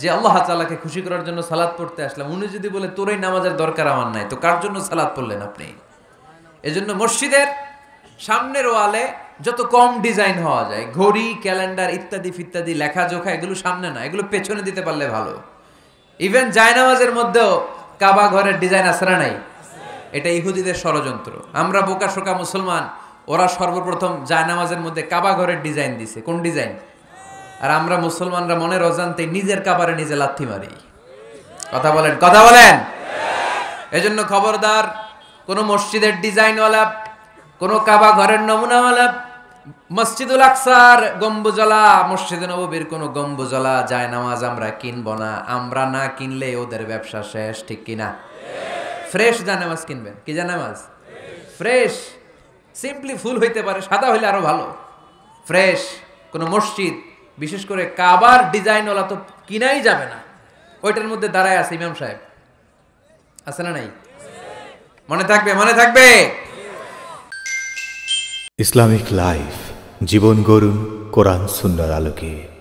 যে আল্লাহ তালাকে খুশি করার জন্য সালাদ পড়তে আসলাম উনি যদি বলে তোরই নামাজের দরকার আমার নাই তো কার জন্য সালাদ পড়লেন আপনি এজন্য মসজিদের সামনের ওয়ালে যত কম ডিজাইন হওয়া যায় ঘড়ি ক্যালেন্ডার ইত্যাদি ফিত্যাদি লেখাজোখা এগুলো সামনে না এগুলো পেছনে দিতে পারলে ভালো ইভেন জায়নামাজের মধ্যেও কাবা ঘরের ডিজাইন আসরা নাই এটা ইহুদিদের ষড়যন্ত্র আমরা বোকা শোকা মুসলমান ওরা সর্বপ্রথম জায়নামাজের মধ্যে কাবা ঘরের ডিজাইন দিছে কোন ডিজাইন আর আমরা মুসলমানরা মনের অজান্তে নিজের কাবারে নিজে লাথি মারি কথা বলেন কথা বলেন এজন্য খবরদার কোনো মসজিদের ওয়ালা কোনো কাবা ঘরের ওয়ালা মসজিদুল আকসার গম্বুজলা মসজিদে নবীর কোনো গম্বুজলা যায় নামাজ আমরা কিনবো না আমরা না কিনলে ওদের ব্যবসা শেষ ঠিক কিনা ফ্রেশ নামাজ কিনবেন কি নামাজ ফ্রেশ সিম্পলি ফুল হইতে পারে সাদা হইলে আরো ভালো ফ্রেশ কোনো মসজিদ বিশেষ করে কাবার ডিজাইনওয়ালা তো কিনাই যাবে না ওইটার মধ্যে দাঁড়ায় আছে ইমাম সাহেব আছে না নাই মনে থাকবে মনে থাকবে ইসলামিক লাইফ জীবন গরুন কোরআন সুন্দর আলোকে